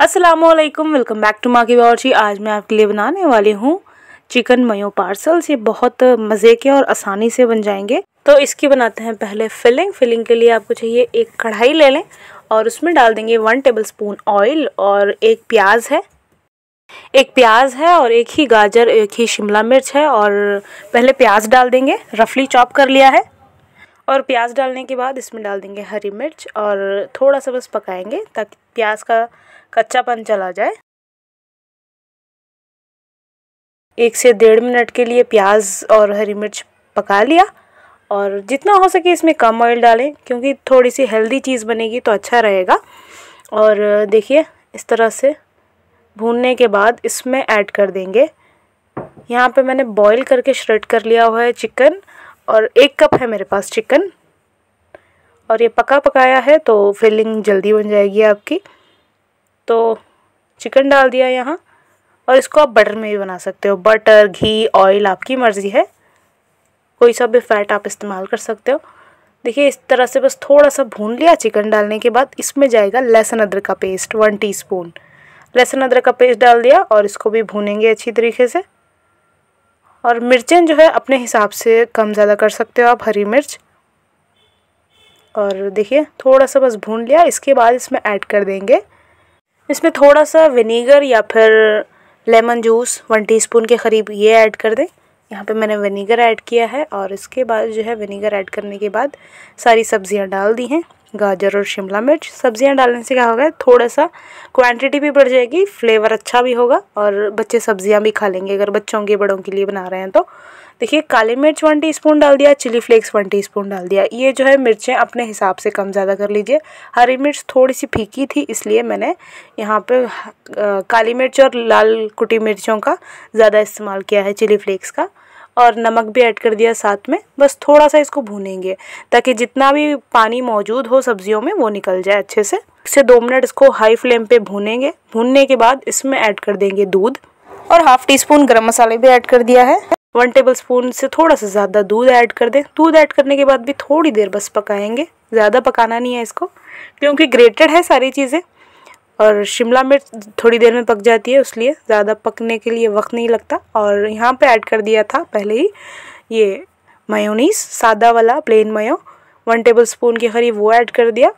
Aslam welcome back to Maki Bawarchi आज मैं आपके लिए बनाने वाली हूँ चिकन मयो पार्सल्स ये बहुत मज़े के और आसानी से बन जाएंगे तो इसकी बनाते हैं पहले फिलिंग फिलिंग के लिए आपको चाहिए एक कढ़ाई ले लें और उसमें डाल देंगे वन टेबल स्पून ऑयल और एक प्याज है एक प्याज है और एक ही गाजर एक ही शिमला मिर्च है और पहले प्याज डाल देंगे रफली चॉप कर लिया है और प्याज डालने के बाद इसमें डाल देंगे हरी मिर्च और थोड़ा सा बस पकाएंगे ताकि प्याज का कच्चापन चला जाए एक से डेढ़ मिनट के लिए प्याज और हरी मिर्च पका लिया और जितना हो सके इसमें कम ऑयल डालें क्योंकि थोड़ी सी हेल्दी चीज़ बनेगी तो अच्छा रहेगा और देखिए इस तरह से भूनने के बाद इसमें ऐड कर देंगे यहाँ पे मैंने बॉईल करके श्रेड कर लिया हुआ है चिकन और एक कप है मेरे पास चिकन और ये पका पकाया है तो फिलिंग जल्दी बन जाएगी आपकी तो चिकन डाल दिया यहाँ और इसको आप बटर में भी बना सकते हो बटर घी ऑयल आपकी मर्ज़ी है कोई सा भी फैट आप इस्तेमाल कर सकते हो देखिए इस तरह से बस थोड़ा सा भून लिया चिकन डालने के बाद इसमें जाएगा लहसुन अदरक का पेस्ट वन टीस्पून लहसुन अदरक का पेस्ट डाल दिया और इसको भी भूनेंगे अच्छी तरीके से और मिर्चें जो है अपने हिसाब से कम ज़्यादा कर सकते हो आप हरी मिर्च और देखिए थोड़ा सा बस भून लिया इसके बाद इसमें ऐड कर देंगे इसमें थोड़ा सा विनीगर या फिर लेमन जूस वन टीस्पून के करीब ये ऐड कर दें यहाँ पे मैंने विनीगर ऐड किया है और इसके बाद जो है विनीगर ऐड करने के बाद सारी सब्ज़ियाँ डाल दी हैं गाजर और शिमला मिर्च सब्जियां डालने से क्या होगा थोड़ा सा क्वांटिटी भी बढ़ जाएगी फ्लेवर अच्छा भी होगा और बच्चे सब्जियां भी खा लेंगे अगर बच्चों के बड़ों के लिए बना रहे हैं तो देखिए काली मिर्च वन टीस्पून डाल दिया चिली फ्लेक्स वन टीस्पून डाल दिया ये जो है मिर्चें अपने हिसाब से कम ज़्यादा कर लीजिए हरी मिर्च थोड़ी सी फीकी थी इसलिए मैंने यहाँ पर काली मिर्च और लाल कुटी मिर्चों का ज़्यादा इस्तेमाल किया है चिली फ्लेक्स का और नमक भी ऐड कर दिया साथ में बस थोड़ा सा इसको भूनेंगे ताकि जितना भी पानी मौजूद हो सब्जियों में वो निकल जाए अच्छे से इसे दो मिनट इसको हाई फ्लेम पे भूनेंगे भूनने के बाद इसमें ऐड कर देंगे दूध और हाफ टी स्पून गर्म मसाले भी ऐड कर दिया है वन टेबल स्पून से थोड़ा सा ज़्यादा दूध ऐड कर दें दूध ऐड करने के बाद भी थोड़ी देर बस पकाएंगे ज़्यादा पकाना नहीं है इसको क्योंकि ग्रेटेड है सारी चीज़ें और शिमला मिर्च थोड़ी देर में पक जाती है उसलिए ज़्यादा पकने के लिए वक्त नहीं लगता और यहाँ पे ऐड कर दिया था पहले ही ये मयोनीस सादा वाला प्लेन मयो वन टेबल स्पून के करीब वो ऐड कर दिया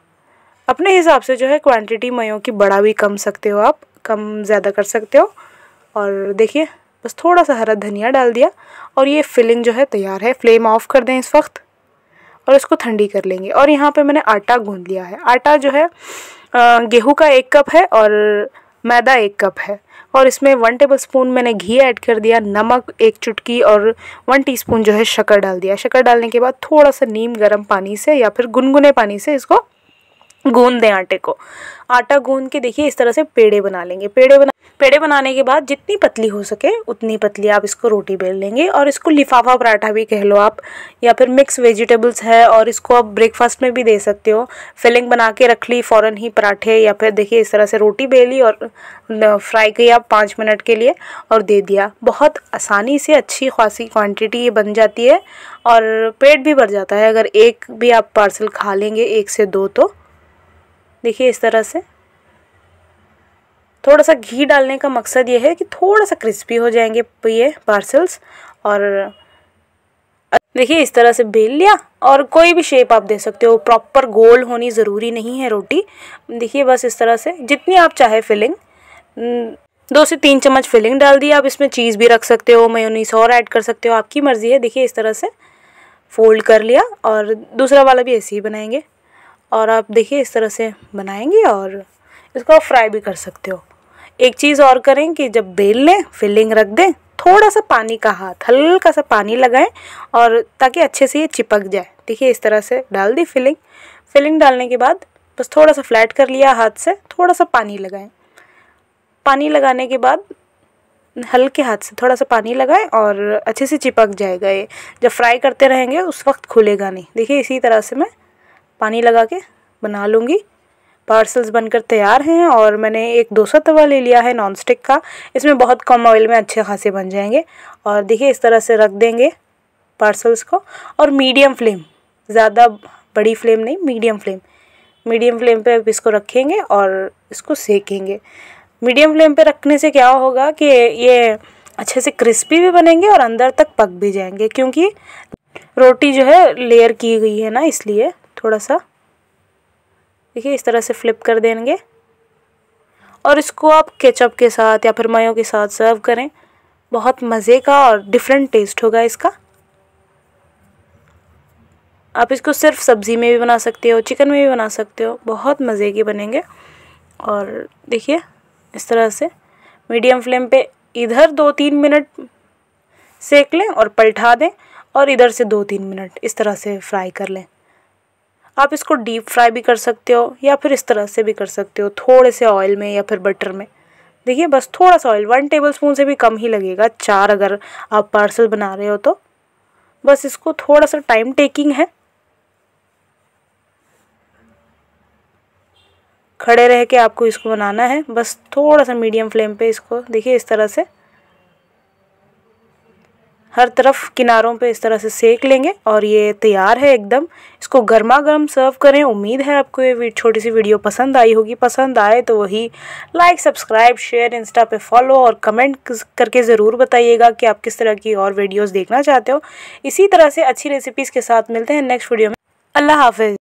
अपने हिसाब से जो है क्वांटिटी मयो की बड़ा भी कम सकते हो आप कम ज़्यादा कर सकते हो और देखिए बस थोड़ा सा हरा धनिया डाल दिया और ये फिलिंग जो है तैयार है फ्लेम ऑफ कर दें इस वक्त और इसको ठंडी कर लेंगे और यहाँ पे मैंने आटा गूंद लिया है आटा जो है गेहूँ का एक कप है और मैदा एक कप है और इसमें वन टेबल स्पून मैंने घी ऐड कर दिया नमक एक चुटकी और वन टीस्पून जो है शक्कर डाल दिया शक्कर डालने के बाद थोड़ा सा नीम गर्म पानी से या फिर गुनगुने पानी से इसको गूंद दें आटे को आटा गूंद के देखिए इस तरह से पेड़े बना लेंगे पेड़े बना पेड़े बनाने के बाद जितनी पतली हो सके उतनी पतली आप इसको रोटी बेल लेंगे और इसको लिफाफा पराठा भी कह लो आप या फिर मिक्स वेजिटेबल्स है और इसको आप ब्रेकफास्ट में भी दे सकते हो फिलिंग बना के रख ली फ़ौरन ही पराठे या फिर देखिए इस तरह से रोटी बेली और फ्राई किया पाँच मिनट के लिए और दे दिया बहुत आसानी से अच्छी खासी क्वान्टिटी ये बन जाती है और पेट भी भर जाता है अगर एक भी आप पार्सल खा लेंगे एक से दो तो देखिए इस तरह से थोड़ा सा घी डालने का मकसद ये है कि थोड़ा सा क्रिस्पी हो जाएंगे ये पार्सल्स और देखिए इस तरह से बेल लिया और कोई भी शेप आप दे सकते हो प्रॉपर गोल होनी ज़रूरी नहीं है रोटी देखिए बस इस तरह से जितनी आप चाहे फिलिंग हम्म, दो से तीन चम्मच फिलिंग डाल दी आप इसमें चीज़ भी रख सकते हो मेयोनीस और ऐड कर सकते हो आपकी मर्ज़ी है देखिए इस तरह से फोल्ड कर लिया और दूसरा वाला भी ऐसे ही बनाएंगे और आप देखिए इस तरह से बनाएंगे और इसको आप फ्राई भी कर सकते हो एक चीज़ और करें कि जब बेल लें फिलिंग रख दें थोड़ा सा पानी का हाथ हल्का सा पानी लगाएं और ताकि अच्छे से ये चिपक जाए देखिए इस तरह से डाल दी फिलिंग फिलिंग डालने के बाद बस थोड़ा सा फ्लैट कर लिया हाथ से थोड़ा सा पानी लगाएं पानी लगाने के बाद हल्के हाथ से थोड़ा सा पानी लगाएं और अच्छे से चिपक जाएगा ये जब फ्राई करते रहेंगे उस वक्त खुलेगा नहीं देखिए इसी तरह से मैं पानी लगा के बना लूँगी पार्सल्स बनकर तैयार हैं और मैंने एक दो सौ तवा ले लिया है नॉन स्टिक का इसमें बहुत कम ऑयल में अच्छे खासे बन जाएंगे और देखिए इस तरह से रख देंगे पार्सल्स को और मीडियम फ्लेम ज़्यादा बड़ी फ्लेम नहीं मीडियम फ्लेम मीडियम फ्लेम पे इसको रखेंगे और इसको सेकेंगे मीडियम फ्लेम पे रखने से क्या होगा कि ये अच्छे से क्रिस्पी भी बनेंगे और अंदर तक पक भी जाएंगे क्योंकि रोटी जो है लेयर की गई है ना इसलिए थोड़ा सा देखिए इस तरह से फ्लिप कर देंगे और इसको आप केचप के साथ या फिर मायो के साथ सर्व करें बहुत मज़े का और डिफरेंट टेस्ट होगा इसका आप इसको सिर्फ सब्ज़ी में भी बना सकते हो चिकन में भी बना सकते हो बहुत मज़े के बनेंगे और देखिए इस तरह से मीडियम फ्लेम पे इधर दो तीन मिनट सेक लें और पलटा दें और इधर से दो तीन मिनट इस तरह से फ्राई कर लें आप इसको डीप फ्राई भी कर सकते हो या फिर इस तरह से भी कर सकते हो थोड़े से ऑयल में या फिर बटर में देखिए बस थोड़ा सा ऑयल वन टेबल स्पून से भी कम ही लगेगा चार अगर आप पार्सल बना रहे हो तो बस इसको थोड़ा सा टाइम टेकिंग है खड़े रह के आपको इसको बनाना है बस थोड़ा सा मीडियम फ्लेम पे इसको देखिए इस तरह से हर तरफ किनारों पे इस तरह से सेक लेंगे और ये तैयार है एकदम इसको गर्मा गर्म सर्व करें उम्मीद है आपको ये छोटी सी वीडियो पसंद आई होगी पसंद आए तो वही लाइक सब्सक्राइब शेयर इंस्टा पे फॉलो और कमेंट करके ज़रूर बताइएगा कि आप किस तरह की और वीडियोज़ देखना चाहते हो इसी तरह से अच्छी रेसिपीज़ के साथ मिलते हैं नेक्स्ट वीडियो में अल्लाह हाफिज़